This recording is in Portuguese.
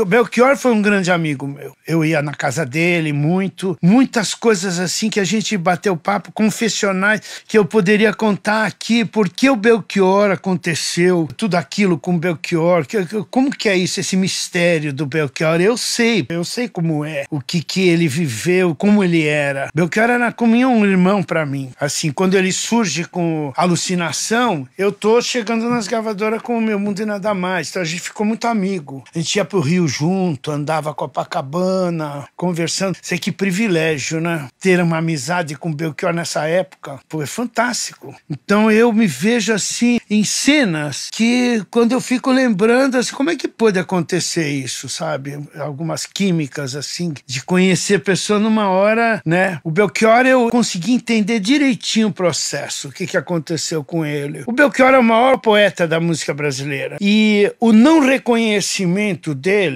o Belchior foi um grande amigo meu. Eu ia na casa dele muito, muitas coisas assim que a gente bateu papo, confessionais que eu poderia contar aqui, porque o Belchior aconteceu, tudo aquilo com o Belchior. Como que é isso, esse mistério do Belchior? Eu sei, eu sei como é, o que que ele viveu, como ele era. Belchior era como um irmão para mim. Assim, quando ele surge com alucinação, eu tô chegando nas gravadoras com o meu mundo e nada mais. Então a gente ficou muito amigo. A gente ia pro Rio Rio junto, andava a Copacabana, conversando. Sei que privilégio, né? Ter uma amizade com Belchior nessa época foi é fantástico. Então eu me vejo assim em cenas que quando eu fico lembrando, assim, como é que pôde acontecer isso, sabe? Algumas químicas assim de conhecer a pessoa numa hora, né? O Belchior eu consegui entender direitinho o processo, o que que aconteceu com ele. O Belchior é o maior poeta da música brasileira e o não reconhecimento dele